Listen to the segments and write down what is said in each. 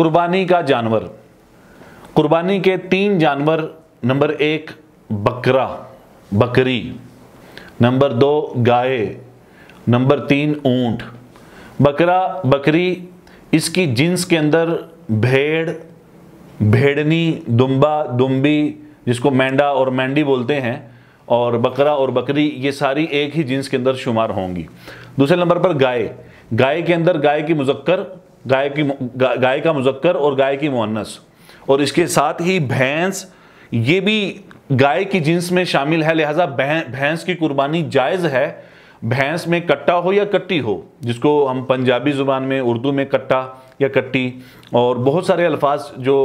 कुर्बानी का जानवर कुर्बानी के तीन जानवर नंबर एक बकरा बकरी नंबर दो गाय नंबर तीन ऊंट बकरा बकरी इसकी जिन्स के अंदर भेड़ भेड़नी दुम्बा दुम्बी जिसको मेंढा और मेंढी बोलते हैं और बकरा और बकरी ये सारी एक ही जिन्स के अंदर शुमार होंगी दूसरे नंबर पर गाय गाय के अंदर गाय की मुजक्कर गाय की गाय का मुजक्कर और गाय की मुन्नस और इसके साथ ही भैंस ये भी गाय की जिन्स में शामिल है लिहाजा भैंस की कुर्बानी जायज़ है भैंस में कट्टा हो या कट्टी हो जिसको हम पंजाबी ज़ुबान में उर्दू में कट्टा या कट्टी और बहुत सारे अल्फाज जो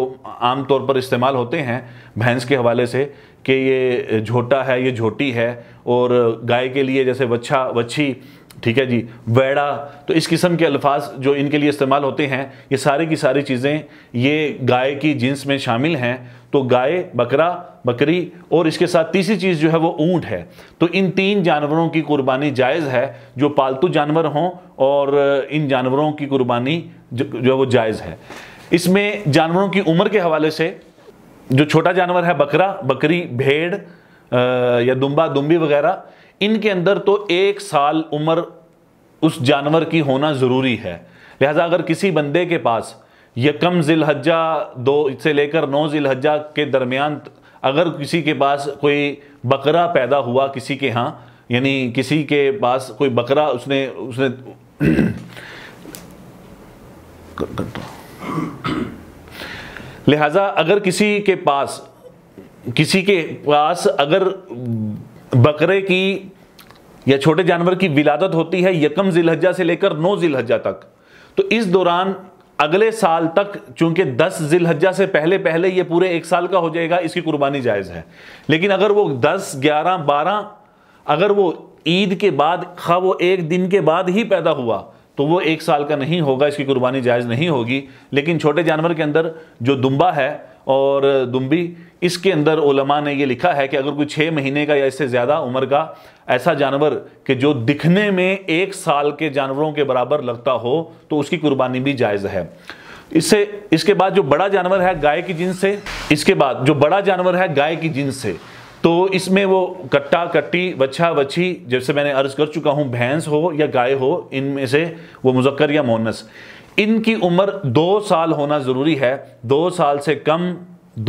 आम तौर पर इस्तेमाल होते हैं भैंस के हवाले से कि ये झोटा है ये झोटी है और गाय के लिए जैसे वच्छा वच्छी ठीक है जी वैड़ा तो इस किस्म के अल्फाज जो इनके लिए इस्तेमाल होते हैं ये सारी की सारी चीज़ें ये गाय की जिन्स में शामिल हैं तो गाय बकरा बकरी और इसके साथ तीसरी चीज़ जो है वो ऊँट है तो इन तीन जानवरों की कुर्बानी जायज़ है जो पालतू जानवर हों और इन जानवरों की कुर्बानी जो है वो जायज़ है इसमें जानवरों की उम्र के हवाले से जो छोटा जानवर है बकरा बकरी भेड़ या दुम्बा दुम्बी वगैरह इनके अंदर तो एक साल उम्र उस जानवर की होना ज़रूरी है लिहाजा अगर किसी बंदे के पास यकम ज़िलहजा दो से लेकर नौ ज़िलहजा के दरमियान अगर किसी के पास कोई बकरा पैदा हुआ किसी के यहाँ यानी किसी के पास कोई बकरा उसने उसने लिहाजा अगर किसी के पास किसी के पास अगर बकरे की या छोटे जानवर की विलादत होती है यकम जिलहजा से लेकर नौ जिलहजा तक तो इस दौरान अगले साल तक चूंकि 10 जिलहजा से पहले पहले ये पूरे एक साल का हो जाएगा इसकी कुर्बानी जायज़ है लेकिन अगर वो 10, 11, 12 अगर वो ईद के बाद खा वो एक दिन के बाद ही पैदा हुआ तो वो एक साल का नहीं होगा इसकी कुर्बानी जायज़ नहीं होगी लेकिन छोटे जानवर के अंदर जो दुम्बा है और दुम्बी इसके अंदर ओलमा ने ये लिखा है कि अगर कोई छः महीने का या इससे ज़्यादा उम्र का ऐसा जानवर कि जो दिखने में एक साल के जानवरों के बराबर लगता हो तो उसकी कुर्बानी भी जायज़ है इससे इसके बाद जो बड़ा जानवर है गाय की जिन से इसके बाद जो बड़ा जानवर है गाय की जिन से तो इसमें वो कट्टा कट्टी वच्छा वच्छी जैसे मैंने अर्ज कर चुका हूँ भैंस हो या गाय हो इनमें से वो मुजक्कर या मोनस इनकी उम्र दो साल होना ज़रूरी है दो साल से कम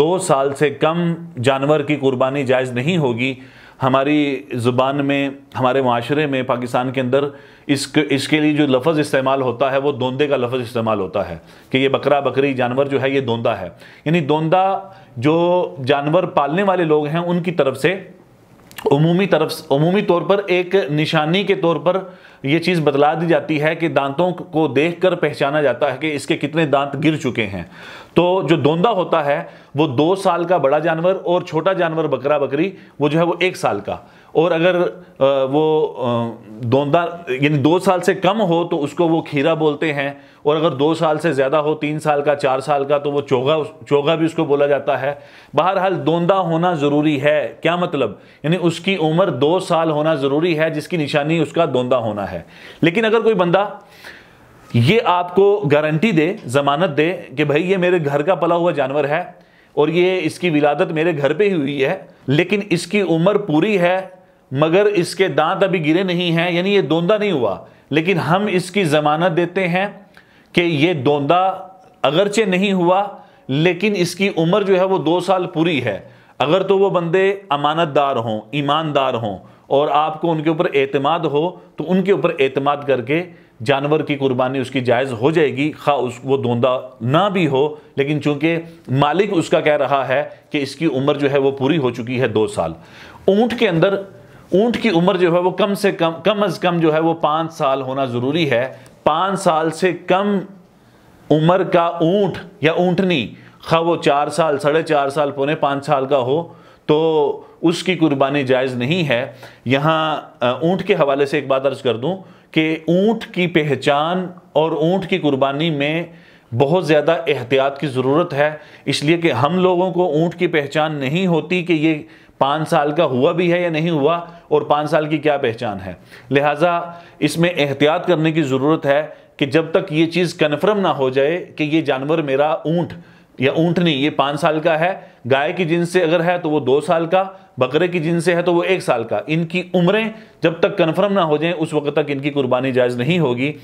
दो साल से कम जानवर की कुर्बानी जायज़ नहीं होगी हमारी ज़ुबान में हमारे माशरे में पाकिस्तान के अंदर इसके इसके लिए जो लफ्ज़ इस्तेमाल होता है वो दोंदे का लफ्ज़ इस्तेमाल होता है कि ये बकरा बकरी जानवर जो है ये दोंदा है यानी दोंदा जो जानवर पालने वाले लोग हैं उनकी तरफ से उमूमी तरफ उमूमी तौर पर एक निशानी के तौर पर यह चीज़ बतला दी जाती है कि दांतों को देखकर पहचाना जाता है कि इसके कितने दांत गिर चुके हैं तो जो दोंदा होता है वो दो साल का बड़ा जानवर और छोटा जानवर बकरा बकरी वो जो है वो एक साल का और अगर वो दोंदा यानी दो साल से कम हो तो उसको वो खीरा बोलते हैं और अगर दो साल से ज़्यादा हो तीन साल का चार साल का तो वो चोगा चोगा भी उसको बोला जाता है बहरहाल दोंदा होना ज़रूरी है क्या मतलब यानी उसकी उम्र दो साल होना ज़रूरी है जिसकी निशानी उसका दोंदा होना है लेकिन अगर कोई बंदा ये आपको गारंटी दे ज़मानत दे कि भाई ये मेरे घर का पला हुआ जानवर है और ये इसकी विलादत मेरे घर पे ही हुई है लेकिन इसकी उम्र पूरी है मगर इसके दांत अभी गिरे नहीं हैं यानी ये दोंदा नहीं हुआ लेकिन हम इसकी ज़मानत देते हैं कि ये दोंदा अगरचे नहीं हुआ लेकिन इसकी उम्र जो है वो दो साल पूरी है अगर तो वो बंदे अमानतदार हों ईमानदार हों और आपको उनके ऊपर एतमाद हो तो उनके ऊपर एतमाद करके जानवर की कुर्बानी उसकी जायज़ हो जाएगी खा उस वो धोंदा ना भी हो लेकिन चूंकि मालिक उसका कह रहा है कि इसकी उम्र जो है वो पूरी हो चुकी है दो साल ऊँट के अंदर ऊँट की उम्र जो है वो कम से कम कम अज़ कम जो है वो पाँच साल होना ज़रूरी है पाँच साल से कम उम्र का ऊँट या ऊँटनी खा वो चार साल साढ़े चार साल पौने पाँच साल का हो तो उसकी कुर्बानी जायज़ नहीं है यहाँ ऊँट के हवाले से एक बात अर्ज कर दूँ कि ऊँट की पहचान और ऊँट की कुर्बानी में बहुत ज़्यादा एहतियात की ज़रूरत है इसलिए कि हम लोगों को ऊँट की पहचान नहीं होती कि ये पाँच साल का हुआ भी है या नहीं हुआ और पाँच साल की क्या पहचान है लिहाजा इसमें एहतियात करने की ज़रूरत है कि जब तक ये चीज़ कन्फर्म ना हो जाए कि ये जानवर मेरा ऊँट या ऊंटनी ये पांच साल का है गाय की जिन से अगर है तो वो दो साल का बकरे की जिन से है तो वो एक साल का इनकी उम्रें जब तक कन्फर्म ना हो जाए उस वक्त तक इनकी कुर्बानी जायज़ नहीं होगी